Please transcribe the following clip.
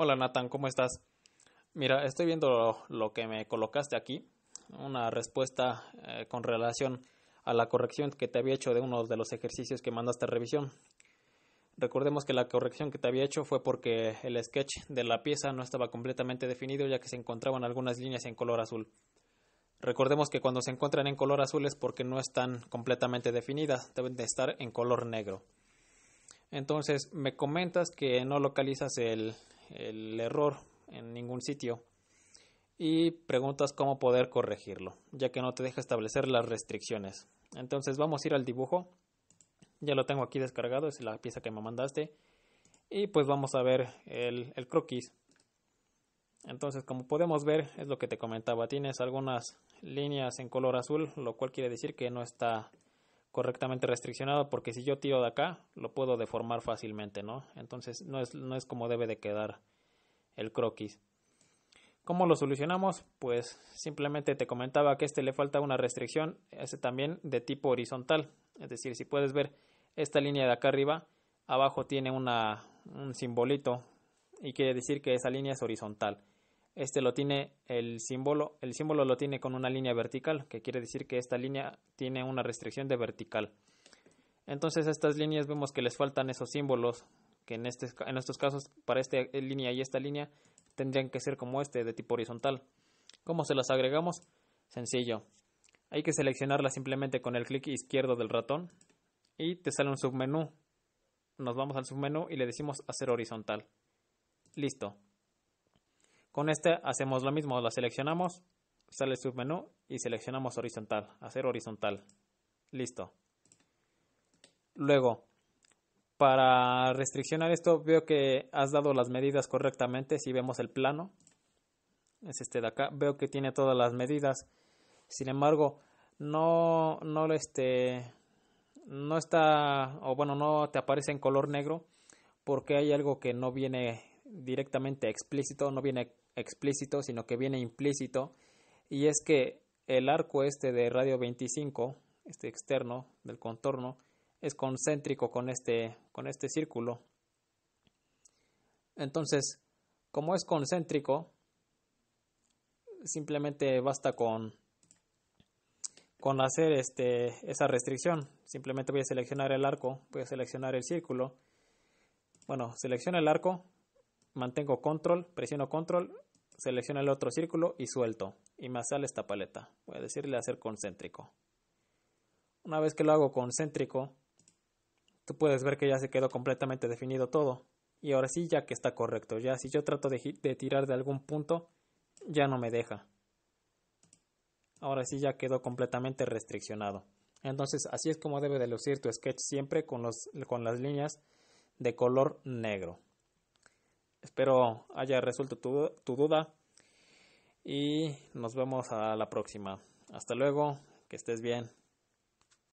Hola Nathan, ¿cómo estás? Mira, estoy viendo lo, que me colocaste aquí, una respuesta eh, con relación a la corrección que te había hecho de uno de los ejercicios que mandaste a revisión. Recordemos que la corrección que te había hecho fue porque el sketch de la pieza no estaba completamente definido ya que se encontraban algunas líneas en color azul. Recordemos que cuando se encuentran en color azul es porque no están completamente definidas, deben de estar en color negro. Entonces, me comentas que no localizas el, el error en ningún sitio y preguntas cómo poder corregirlo, ya que no te deja establecer las restricciones. Entonces vamos a ir al dibujo. Ya lo tengo aquí descargado, es la pieza que me mandaste. Y pues vamos a ver el, croquis. Entonces como podemos ver, es lo que te comentaba, tienes algunas líneas en color azul, lo cual quiere decir que no está correctamente restriccionado porque si yo tiro de acá lo puedo deformar fácilmente, ¿no? Entonces no es, como debe de quedar el croquis. ¿Cómo lo solucionamos? Pues simplemente te comentaba que este le falta una restricción, ese también de tipo horizontal. Es decir, si puedes ver esta línea de acá arriba, abajo tiene un simbolito y quiere decir que esa línea es horizontal. Este lo tiene el símbolo, el símbolo lo tiene con una línea vertical, que quiere decir que esta línea tiene una restricción de vertical. Entonces estas líneas vemos que les faltan esos símbolos, que este en, estos casos para esta línea y esta línea tendrían que ser como este de tipo horizontal. ¿Cómo se las agregamos? Sencillo. Hay que seleccionarlas simplemente con el clic izquierdo del ratón y te sale un submenú. Nos vamos al submenú y le decimos hacer horizontal. Listo. Con este hacemos lo mismo, la seleccionamos, sale el submenú y seleccionamos horizontal, hacer horizontal. Listo. Luego, para restriccionar esto, veo que has dado las medidas correctamente. Si vemos el plano, es este de acá, veo que tiene todas las medidas. Sin embargo, no, no, este, no está, o bueno, no te aparece en color negro porque hay algo que no viene directamente explícito, no viene explícito, sino que viene implícito, y es que el arco este de radio 25, este externo del contorno, es concéntrico con este, con este círculo. Entonces, como es concéntrico, simplemente basta con, con hacer este, esa restricción. Simplemente voy a seleccionar el arco, voy a seleccionar el círculo. Bueno, selecciona el arco, mantengo control, presiono control, selecciono el otro círculo y suelto. Y me sale esta paleta. Voy a decirle hacer concéntrico. Una vez que lo hago concéntrico, tú puedes ver que ya se quedó completamente definido todo. Y ahora sí ya que está correcto. Ya si yo trato de, tirar de algún punto, ya no me deja. Ahora sí ya quedó completamente restriccionado. Entonces así es como debe de lucir tu sketch siempre con las líneas de color negro. Espero haya resuelto tu, duda y nos vemos a la próxima. Hasta luego, que estés bien.